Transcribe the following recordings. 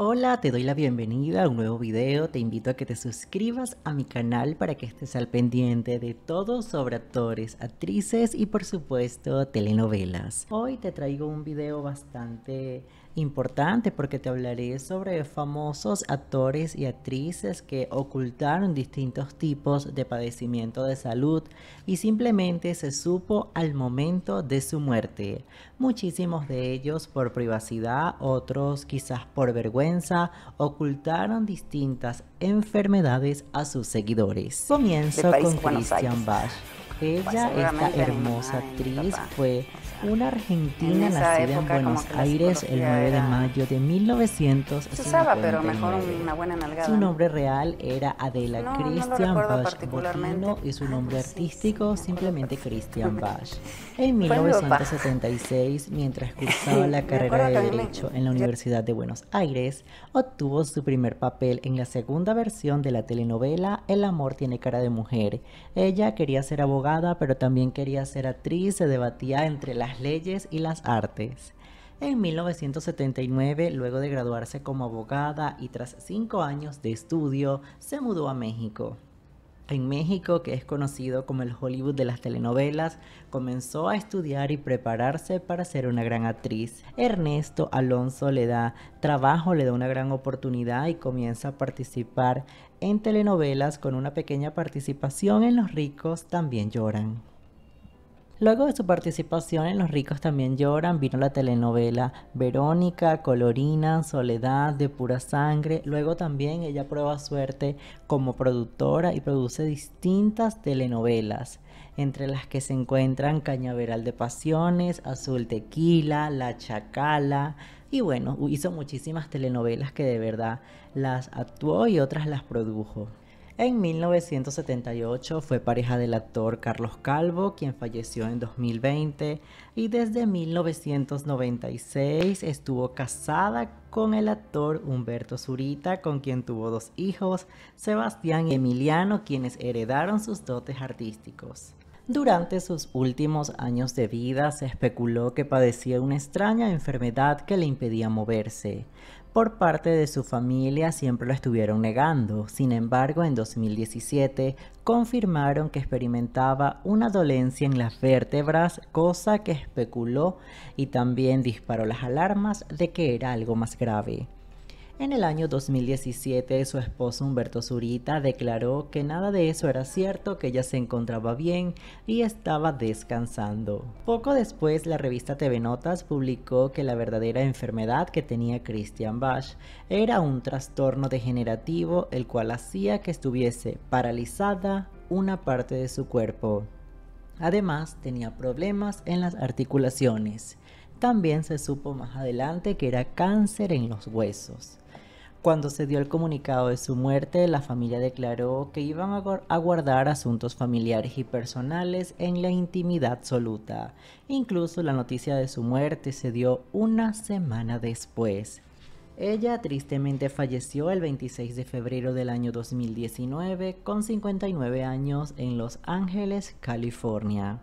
Hola, te doy la bienvenida a un nuevo video. Te invito a que te suscribas a mi canal para que estés al pendiente de todo sobre actores, actrices y por supuesto telenovelas. Hoy te traigo un video bastante importante porque te hablaré sobre famosos actores y actrices que ocultaron distintos tipos de padecimiento de salud y simplemente se supo al momento de su muerte. Muchísimos de ellos por privacidad, otros quizás por vergüenza, ocultaron distintas enfermedades a sus seguidores. Comienzo con Christian Bach. Ella, esta hermosa actriz, fue una argentina nacida época, en Buenos Aires el 9 de mayo de 1900. pero mejor Su nombre real era Adela cristian Christian no Bach y su nombre pues artístico simplemente Christian Bach. En 1976, mientras cursaba la carrera de Derecho en la Universidad de Buenos Aires, obtuvo su primer papel en la segunda versión de la telenovela El amor tiene cara de mujer. Ella quería ser abogada, pero también quería ser actriz. Se debatía entre las leyes y las artes. En 1979, luego de graduarse como abogada y tras cinco años de estudio, se mudó a México. En México, que es conocido como el Hollywood de las telenovelas, comenzó a estudiar y prepararse para ser una gran actriz. Ernesto Alonso le da trabajo, le da una gran oportunidad y comienza a participar en telenovelas con una pequeña participación en Los ricos también lloran. Luego de su participación en Los ricos también lloran, vino la telenovela Verónica, Colorina, Soledad, De pura sangre. Luego también ella prueba suerte como productora y produce distintas telenovelas, entre las que se encuentran Cañaveral de Pasiones, Azul Tequila, La Chacala, y bueno, hizo muchísimas telenovelas que de verdad las actuó y otras las produjo. En 1978 fue pareja del actor Carlos Calvo, quien falleció en 2020, y desde 1996 estuvo casada con el actor Humberto Zurita, con quien tuvo dos hijos, Sebastián y Emiliano, quienes heredaron sus dotes artísticos. Durante sus últimos años de vida se especuló que padecía una extraña enfermedad que le impedía moverse por parte de su familia siempre lo estuvieron negando. Sin embargo, en 2017 confirmaron que experimentaba una dolencia en las vértebras, cosa que especuló y también disparó las alarmas de que era algo más grave. En el año 2017, su esposo Humberto Zurita declaró que nada de eso era cierto, que ella se encontraba bien y estaba descansando. Poco después, la revista TV Notas publicó que la verdadera enfermedad que tenía Christian Bach era un trastorno degenerativo, el cual hacía que estuviese paralizada una parte de su cuerpo. Además, tenía problemas en las articulaciones. También se supo más adelante que era cáncer en los huesos. Cuando se dio el comunicado de su muerte, la familia declaró que iban a guardar asuntos familiares y personales en la intimidad absoluta. Incluso la noticia de su muerte se dio una semana después. Ella tristemente falleció el 26 de febrero del año 2019 con 59 años en Los Ángeles, California.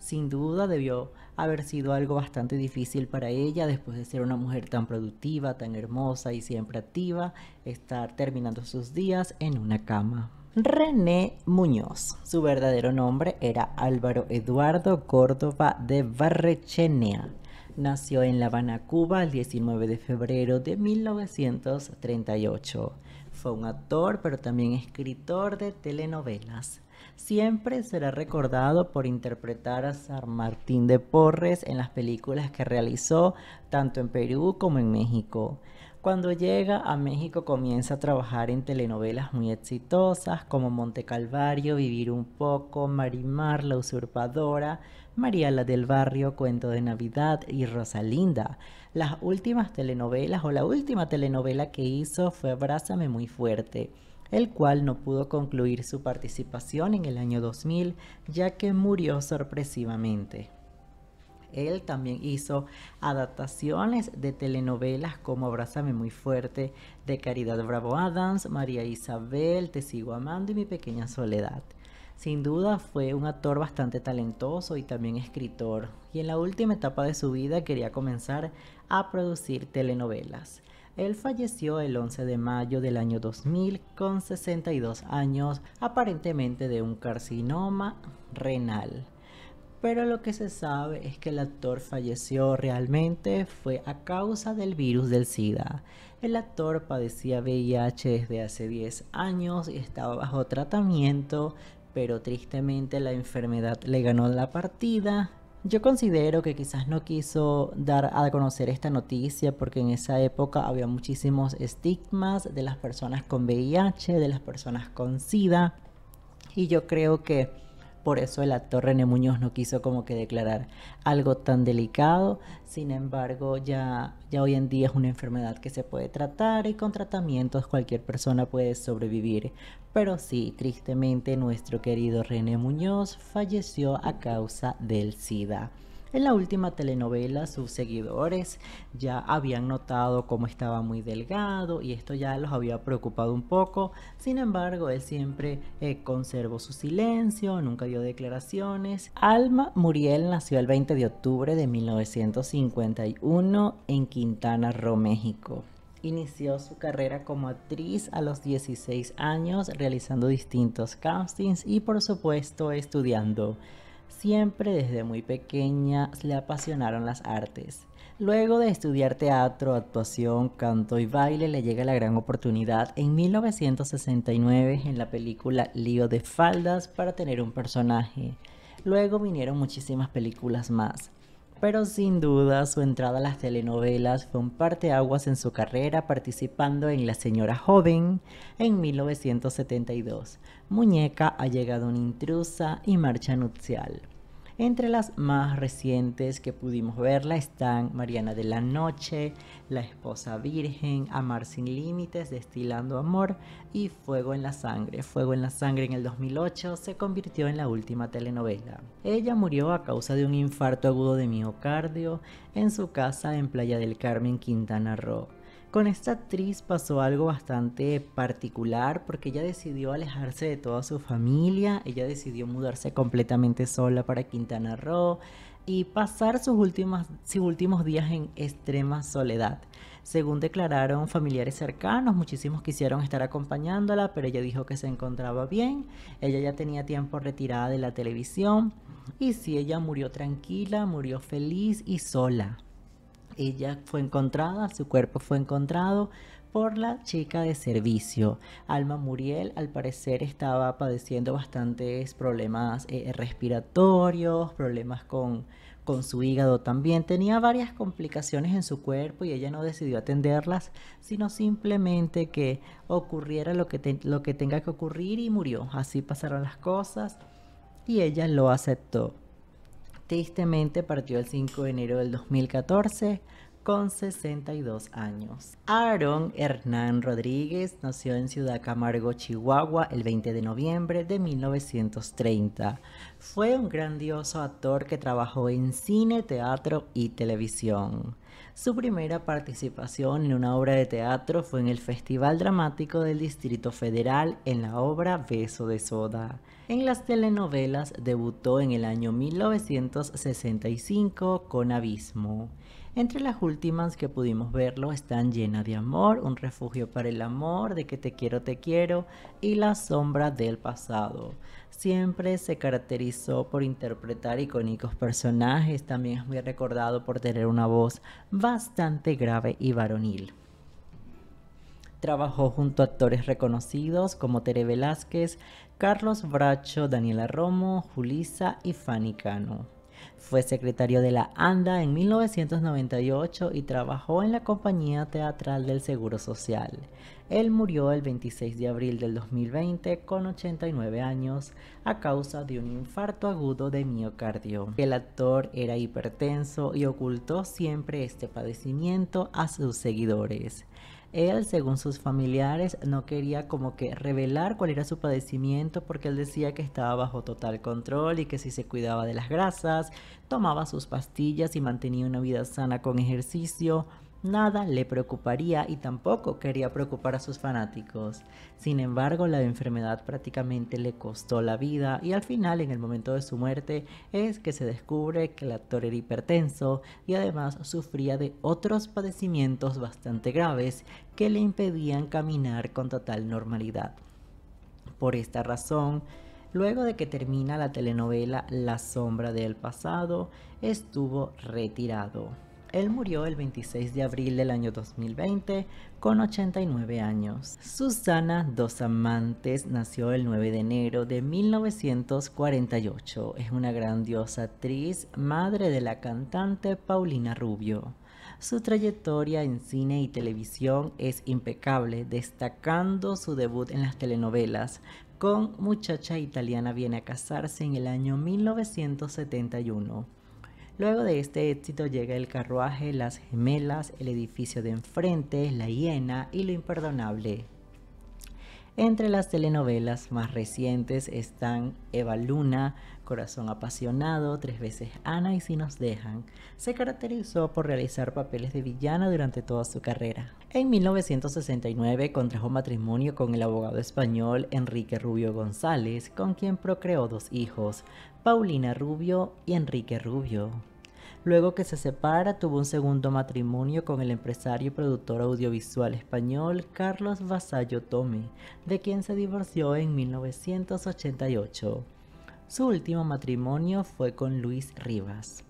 Sin duda debió haber sido algo bastante difícil para ella después de ser una mujer tan productiva, tan hermosa y siempre activa, estar terminando sus días en una cama. René Muñoz. Su verdadero nombre era Álvaro Eduardo Córdoba de barrechenea Nació en La Habana, Cuba, el 19 de febrero de 1938. Fue un actor, pero también escritor de telenovelas. Siempre será recordado por interpretar a San Martín de Porres en las películas que realizó tanto en Perú como en México. Cuando llega a México comienza a trabajar en telenovelas muy exitosas como Monte Calvario, Vivir un poco, Marimar, La Usurpadora, María del Barrio, Cuento de Navidad y Rosalinda. Las últimas telenovelas o la última telenovela que hizo fue Abrázame muy fuerte el cual no pudo concluir su participación en el año 2000 ya que murió sorpresivamente. Él también hizo adaptaciones de telenovelas como Abrázame muy fuerte, de Caridad Bravo Adams, María Isabel, Te sigo amando y Mi pequeña soledad. Sin duda fue un actor bastante talentoso y también escritor, y en la última etapa de su vida quería comenzar a producir telenovelas. Él falleció el 11 de mayo del año 2000 con 62 años, aparentemente de un carcinoma renal. Pero lo que se sabe es que el actor falleció realmente fue a causa del virus del SIDA. El actor padecía VIH desde hace 10 años y estaba bajo tratamiento, pero tristemente la enfermedad le ganó la partida. Yo considero que quizás no quiso dar a conocer esta noticia porque en esa época había muchísimos estigmas de las personas con VIH, de las personas con SIDA, y yo creo que por eso el actor René Muñoz no quiso como que declarar algo tan delicado. Sin embargo, ya, ya hoy en día es una enfermedad que se puede tratar y con tratamientos cualquier persona puede sobrevivir. Pero sí, tristemente nuestro querido René Muñoz falleció a causa del SIDA. En la última telenovela sus seguidores ya habían notado cómo estaba muy delgado y esto ya los había preocupado un poco. Sin embargo, él siempre eh, conservó su silencio, nunca dio declaraciones. Alma Muriel nació el 20 de octubre de 1951 en Quintana Roo, México. Inició su carrera como actriz a los 16 años realizando distintos castings y por supuesto estudiando. Siempre desde muy pequeña le apasionaron las artes. Luego de estudiar teatro, actuación, canto y baile, le llega la gran oportunidad en 1969 en la película Lío de Faldas para tener un personaje. Luego vinieron muchísimas películas más pero sin duda su entrada a las telenovelas fue un parteaguas en su carrera participando en La Señora Joven en 1972, Muñeca ha llegado una intrusa y Marcha Nupcial. Entre las más recientes que pudimos verla están Mariana de la Noche, La Esposa Virgen, Amar sin Límites, Destilando Amor y Fuego en la Sangre. Fuego en la Sangre en el 2008 se convirtió en la última telenovela. Ella murió a causa de un infarto agudo de miocardio en su casa en Playa del Carmen, Quintana Roo. Con esta actriz pasó algo bastante particular porque ella decidió alejarse de toda su familia, ella decidió mudarse completamente sola para Quintana Roo y pasar sus, sus últimos días en extrema soledad. Según declararon familiares cercanos, muchísimos quisieron estar acompañándola, pero ella dijo que se encontraba bien, ella ya tenía tiempo retirada de la televisión y sí, ella murió tranquila, murió feliz y sola ella fue encontrada, su cuerpo fue encontrado por la chica de servicio. Alma Muriel al parecer estaba padeciendo bastantes problemas eh, respiratorios, problemas con, su hígado también. Tenía varias complicaciones en su cuerpo y ella no decidió atenderlas, sino simplemente que ocurriera lo que, lo que tenga que ocurrir y murió. Así pasaron las cosas y ella lo aceptó. Tristemente partió el 5 de enero del 2014 con 62 años. Aaron Hernán Rodríguez nació en Ciudad Camargo, Chihuahua, el 20 de noviembre de 1930. Fue un grandioso actor que trabajó en cine, teatro y televisión. Su primera participación en una obra de teatro fue en el Festival Dramático del Distrito Federal en la obra Beso de Soda. En las telenovelas debutó en el año 1965 con Abismo. Entre las últimas que pudimos verlo están Llena de Amor, Un Refugio para el Amor, De que te quiero, te quiero y La Sombra del Pasado. Siempre se caracterizó por interpretar icónicos personajes, también es muy recordado por tener una voz bastante grave y varonil. Trabajó junto a actores reconocidos como Tere Velázquez, Carlos Bracho, Daniela Romo, Julisa y Fanny Cano. Fue secretario de la ANDA en 1998 y trabajó en la compañía teatral del Seguro Social. Él murió el 26 de abril del 2020 con 89 años a causa de un infarto agudo de miocardio. El actor era hipertenso y ocultó siempre este padecimiento a sus seguidores. Él, según sus familiares, no quería como que revelar cuál era su padecimiento porque él decía que estaba bajo total control y que si se cuidaba de las grasas, tomaba sus pastillas y mantenía una vida sana con ejercicio, nada le preocuparía y tampoco quería preocupar a sus fanáticos. Sin embargo, la enfermedad prácticamente le costó la vida y al final, en el momento de su muerte, es que se descubre que el actor era hipertenso y además sufría de otros padecimientos bastante graves que le impedían caminar con total normalidad. Por esta razón, luego de que termina la telenovela La sombra del pasado, estuvo retirado. Él murió el 26 de abril del año 2020 con 89 años. Susana Dos Amantes nació el 9 de enero de 1948. Es una grandiosa actriz, madre de la cantante Paulina Rubio. Su trayectoria en cine y televisión es impecable, destacando su debut en las telenovelas, con Muchacha Italiana viene a casarse en el año 1971. Luego de este éxito llega el carruaje, las gemelas, el edificio de enfrente, la hiena y lo imperdonable. Entre las telenovelas más recientes están Eva Luna, Corazón Apasionado, Tres veces Ana y Si nos dejan. Se caracterizó por realizar papeles de villana durante toda su carrera. En 1969 contrajo matrimonio con el abogado español Enrique Rubio González, con quien procreó dos hijos, Paulina Rubio y Enrique Rubio. Luego que se separa, tuvo un segundo matrimonio con el empresario y productor audiovisual español Carlos Vasallo Tome, de quien se divorció en 1988. Su último matrimonio fue con Luis Rivas.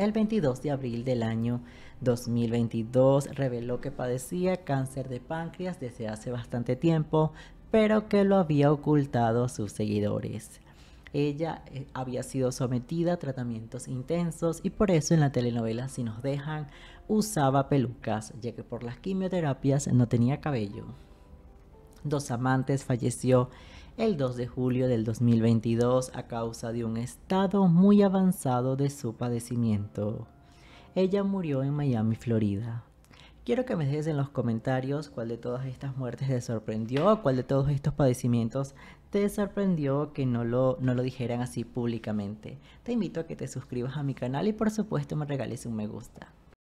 El 22 de abril del año 2022 reveló que padecía cáncer de páncreas desde hace bastante tiempo, pero que lo había ocultado a sus seguidores. Ella eh, había sido sometida a tratamientos intensos y por eso en la telenovela Si nos dejan usaba pelucas, ya que por las quimioterapias no tenía cabello. Dos Amantes falleció el 2 de julio del 2022 a causa de un estado muy avanzado de su padecimiento. Ella murió en Miami, Florida. Quiero que me dejes en los comentarios cuál de todas estas muertes te sorprendió, cuál de todos estos padecimientos te sorprendió que no lo, no lo dijeran así públicamente. Te invito a que te suscribas a mi canal y por supuesto me regales un me gusta.